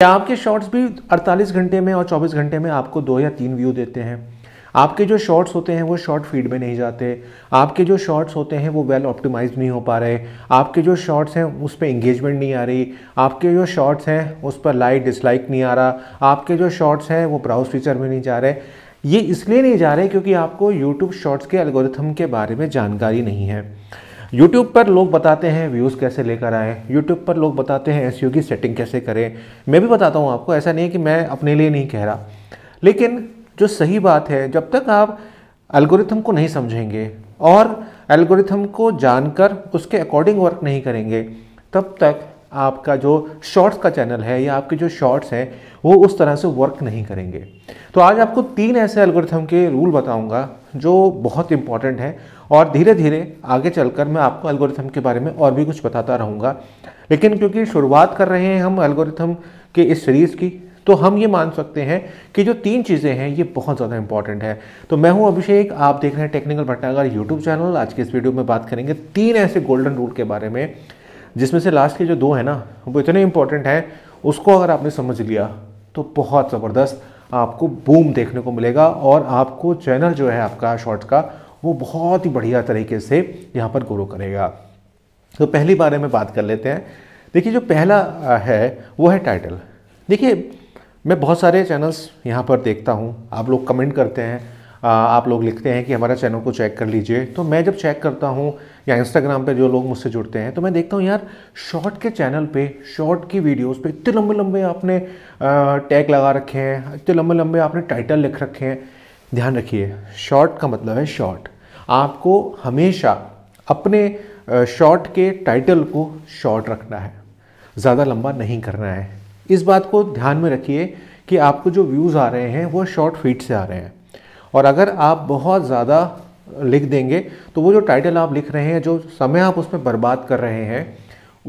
क्या आपके शॉर्ट्स भी 48 घंटे में और 24 घंटे में आपको दो या तीन व्यू देते हैं आपके जो शॉर्ट्स होते हैं वो शॉर्ट फीड में नहीं जाते आपके जो शॉर्ट्स होते हैं वो वेल ऑप्टिमाइज नहीं हो पा रहे आपके जो शॉर्ट्स हैं उस पर इंगेजमेंट नहीं आ रही आपके जो शॉर्ट्स हैं उस पर लाइक डिसलाइक नहीं आ रहा आपके जो शॉर्ट्स हैं वो ब्राउज फीचर में नहीं जा रहे ये इसलिए नहीं जा रहे क्योंकि आपको यूट्यूब शॉर्ट्स के एल्गोरिथम के बारे में जानकारी नहीं है यूट्यूब पर लोग बताते हैं व्यूज़ कैसे लेकर आएँ यूट्यूब पर लोग बताते हैं एस की सेटिंग कैसे करें मैं भी बताता हूँ आपको ऐसा नहीं है कि मैं अपने लिए नहीं कह रहा लेकिन जो सही बात है जब तक आप एल्गोरिथम को नहीं समझेंगे और एल्गोरिथम को जानकर उसके अकॉर्डिंग वर्क नहीं करेंगे तब तक आपका जो शॉर्ट्स का चैनल है या आपके जो शॉर्ट्स हैं वो उस तरह से वर्क नहीं करेंगे तो आज आपको तीन ऐसे एल्गोरिथम के रूल बताऊंगा जो बहुत इंपॉर्टेंट है और धीरे धीरे आगे चलकर मैं आपको एल्गोरिथम के बारे में और भी कुछ बताता रहूँगा लेकिन क्योंकि शुरुआत कर रहे हैं हम एल्गोरिथम के इस सीरीज़ की तो हम ये मान सकते हैं कि जो तीन चीज़ें हैं ये बहुत ज़्यादा इंपॉर्टेंट है तो मैं हूँ अभिषेक आप देख रहे हैं टेक्निकल भट्टागर यूट्यूब चैनल आज के इस वीडियो में बात करेंगे तीन ऐसे गोल्डन रूल के बारे में जिसमें से लास्ट के जो दो हैं ना वो इतने इंपॉर्टेंट हैं उसको अगर आपने समझ लिया तो बहुत ज़बरदस्त आपको बूम देखने को मिलेगा और आपको चैनल जो है आपका शॉर्ट का वो बहुत ही बढ़िया तरीके से यहाँ पर ग्रो करेगा तो पहली बारे में बात कर लेते हैं देखिए जो पहला है वो है टाइटल देखिए मैं बहुत सारे चैनल्स यहाँ पर देखता हूँ आप लोग कमेंट करते हैं आप लोग लिखते हैं कि हमारा चैनल को चेक कर लीजिए तो मैं जब चेक करता हूँ या इंस्टाग्राम पे जो लोग मुझसे जुड़ते हैं तो मैं देखता हूँ यार शॉर्ट के चैनल पे शॉर्ट की वीडियोस पे इतने लंबे लंबे आपने टैग लगा रखे हैं इतने लंबे लंबे आपने टाइटल लिख रखे हैं ध्यान रखिए शॉर्ट का मतलब है शॉर्ट आपको हमेशा अपने शॉर्ट के टाइटल को शॉर्ट रखना है ज़्यादा लंबा नहीं करना है इस बात को ध्यान में रखिए कि आपको जो व्यूज़ आ रहे हैं वो शॉर्ट फीड से आ रहे हैं और अगर आप बहुत ज़्यादा लिख देंगे तो वो जो टाइटल आप लिख रहे हैं जो समय आप उसमें बर्बाद कर रहे हैं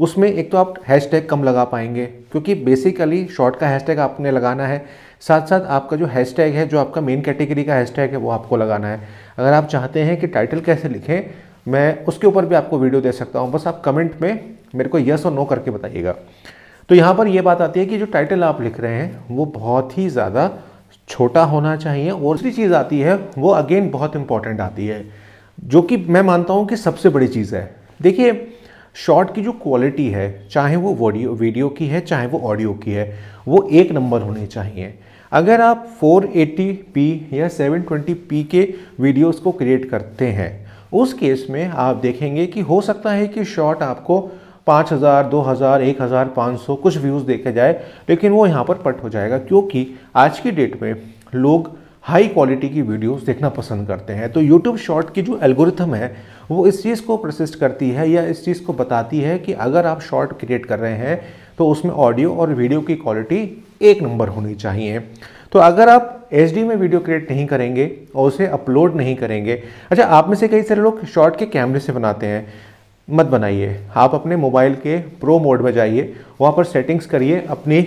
उसमें एक तो आप हैशटैग कम लगा पाएंगे क्योंकि बेसिकली शॉर्ट का हैशटैग आपने लगाना है साथ साथ आपका जो हैशटैग है जो आपका मेन कैटेगरी का हैशटैग है वो आपको लगाना है अगर आप चाहते हैं कि टाइटल कैसे लिखें मैं उसके ऊपर भी आपको वीडियो दे सकता हूँ बस आप कमेंट में मेरे को यस और नो करके बताइएगा तो यहाँ पर यह बात आती है कि जो टाइटल आप लिख रहे हैं वो बहुत ही ज़्यादा छोटा होना चाहिए और दूसरी चीज़ आती है वो अगेन बहुत इंपॉर्टेंट आती है जो कि मैं मानता हूँ कि सबसे बड़ी चीज़ है देखिए शॉट की जो क्वालिटी है चाहे वो वीडियो वीडियो की है चाहे वो ऑडियो की है वो एक नंबर होनी चाहिए अगर आप 480p या 720p के वीडियोस को क्रिएट करते हैं उस केस में आप देखेंगे कि हो सकता है कि शॉट आपको पाँच हज़ार दो हज़ार एक हज़ार पाँच सौ कुछ व्यूज़ देखा जाए लेकिन वो यहाँ पर पट हो जाएगा क्योंकि आज की डेट में लोग हाई क्वालिटी की वीडियोस देखना पसंद करते हैं तो यूट्यूब शॉर्ट की जो एल्गोरिथम है वो इस चीज़ को प्रसिस्ट करती है या इस चीज़ को बताती है कि अगर आप शॉर्ट क्रिएट कर रहे हैं तो उसमें ऑडियो और वीडियो की क्वालिटी एक नंबर होनी चाहिए तो अगर आप एच में वीडियो क्रिएट नहीं करेंगे और उसे अपलोड नहीं करेंगे अच्छा आप में से कई सारे लोग शॉर्ट के कैमरे से बनाते हैं मत बनाइए आप अपने मोबाइल के प्रो मोड में जाइए वहाँ पर सेटिंग्स करिए अपनी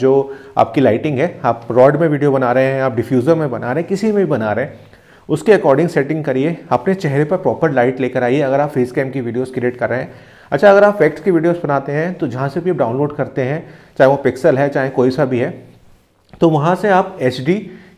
जो आपकी लाइटिंग है आप रॉड में वीडियो बना रहे हैं आप डिफ्यूज़र में बना रहे हैं किसी में भी बना रहे हैं उसके अकॉर्डिंग सेटिंग करिए अपने चेहरे पर प्रॉपर लाइट लेकर आइए अगर आप फेस कैम की वीडियोस क्रिएट कर रहे हैं अच्छा अगर आप फैक्ट्स की वीडियोस बनाते हैं तो जहाँ से भी आप डाउनलोड करते हैं चाहे वो पिक्सल है चाहे कोई सा भी है तो वहाँ से आप एच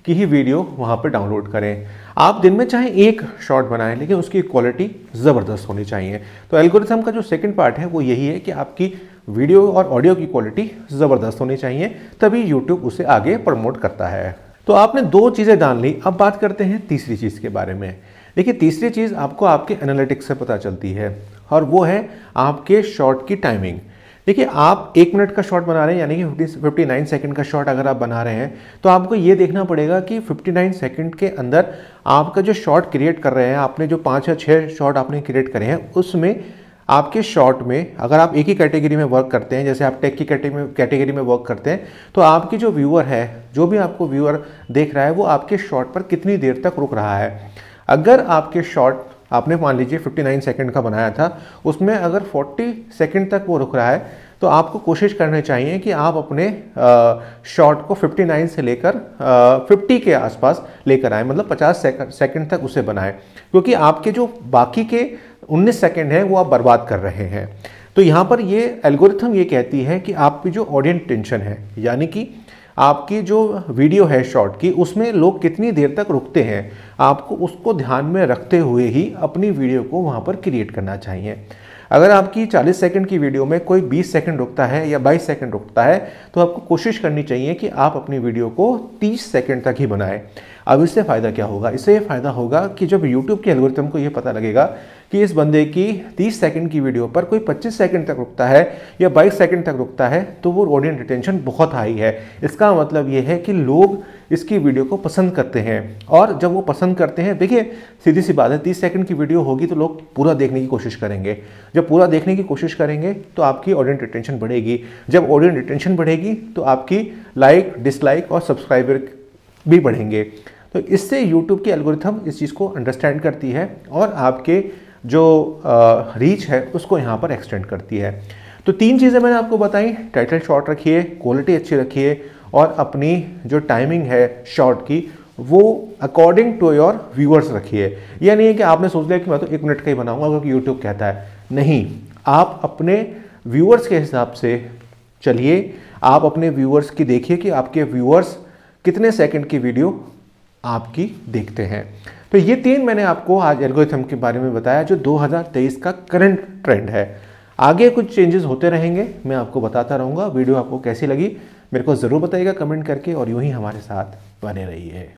की ही वीडियो वहाँ पर डाउनलोड करें आप दिन में चाहे एक शॉट बनाएं लेकिन उसकी क्वालिटी ज़बरदस्त होनी चाहिए तो एल्गोरिथम का जो सेकंड पार्ट है वो यही है कि आपकी वीडियो और ऑडियो की क्वालिटी ज़बरदस्त होनी चाहिए तभी यूट्यूब उसे आगे प्रमोट करता है तो आपने दो चीज़ें जान ली अब बात करते हैं तीसरी चीज़ के बारे में देखिए तीसरी चीज़ आपको आपके एनालिटिक्स से पता चलती है और वो है आपके शॉट की टाइमिंग देखिए आप एक मिनट का शॉट बना रहे हैं यानी कि फिफ्टी नाइन सेकेंड का शॉट अगर आप बना रहे हैं तो आपको ये देखना पड़ेगा कि फिफ्टी नाइन सेकेंड के अंदर आपका जो शॉट क्रिएट कर रहे हैं आपने जो पाँच या छः शॉट आपने क्रिएट करे हैं उसमें आपके शॉट में अगर आप एक ही कैटेगरी में वर्क करते हैं जैसे आप टेक की कैटेगरी में वर्क करते हैं तो आपकी जो व्यूअर है जो भी आपको व्यूअर देख रहा है वो आपके शॉट पर कितनी देर तक रुक रहा है अगर आपके शॉट आपने मान लीजिए 59 सेकंड का बनाया था उसमें अगर 40 सेकंड तक वो रुक रहा है तो आपको कोशिश करनी चाहिए कि आप अपने शॉट को 59 से लेकर 50 के आसपास लेकर आए मतलब 50 सेकंड तक उसे बनाएं क्योंकि आपके जो बाकी के 19 सेकंड हैं वो आप बर्बाद कर रहे हैं तो यहाँ पर ये एल्गोरिथम ये कहती है कि आपकी जो ऑडियंस टेंशन है यानी कि आपकी जो वीडियो है शॉर्ट की उसमें लोग कितनी देर तक रुकते हैं आपको उसको ध्यान में रखते हुए ही अपनी वीडियो को वहाँ पर क्रिएट करना चाहिए अगर आपकी 40 सेकंड की वीडियो में कोई 20 सेकंड रुकता है या 22 सेकंड रुकता है तो आपको कोशिश करनी चाहिए कि आप अपनी वीडियो को 30 सेकंड तक ही बनाएं अब इससे फ़ायदा क्या होगा इससे ये फ़ायदा होगा कि जब यूट्यूब के एल्गोरिथम को ये पता लगेगा कि इस बंदे की 30 सेकंड की वीडियो पर कोई 25 सेकंड तक रुकता है या 22 सेकंड तक रुकता है तो वो ऑडियंस रिटेंशन बहुत हाई है इसका मतलब ये है कि लोग इसकी वीडियो को पसंद करते हैं और जब वो पसंद करते हैं देखिए सीधी सी बात है तीस सेकंड की वीडियो होगी तो लोग पूरा देखने की कोशिश करेंगे जब पूरा देखने की कोशिश करेंगे तो आपकी ऑडियंस रिटेंशन बढ़ेगी जब ऑडियंस रिटेंशन बढ़ेगी तो आपकी लाइक डिसलाइक और सब्सक्राइबर भी बढ़ेंगे तो इससे यूट्यूब की एल्गोरिथम इस चीज़ को अंडरस्टैंड करती है और आपके जो रीच है उसको यहाँ पर एक्सटेंड करती है तो तीन चीज़ें मैंने आपको बताई टाइटल शॉर्ट रखिए क्वालिटी अच्छी रखिए और अपनी जो टाइमिंग है शॉर्ट की वो अकॉर्डिंग टू योर व्यूअर्स रखिए या नहीं है कि आपने सोच लिया कि मैं तो एक मिनट का ही बनाऊंगा क्योंकि यूट्यूब कहता है नहीं आप अपने व्यूअर्स के हिसाब से चलिए आप अपने व्यूअर्स की देखिए कि आपके व्यूअर्स कितने सेकंड की वीडियो आपकी देखते हैं तो ये तीन मैंने आपको आज एल्गोरिथम के बारे में बताया जो 2023 का करंट ट्रेंड है आगे कुछ चेंजेस होते रहेंगे मैं आपको बताता रहूँगा वीडियो आपको कैसी लगी मेरे को ज़रूर बताइएगा कमेंट करके और यूँ ही हमारे साथ बने रहिए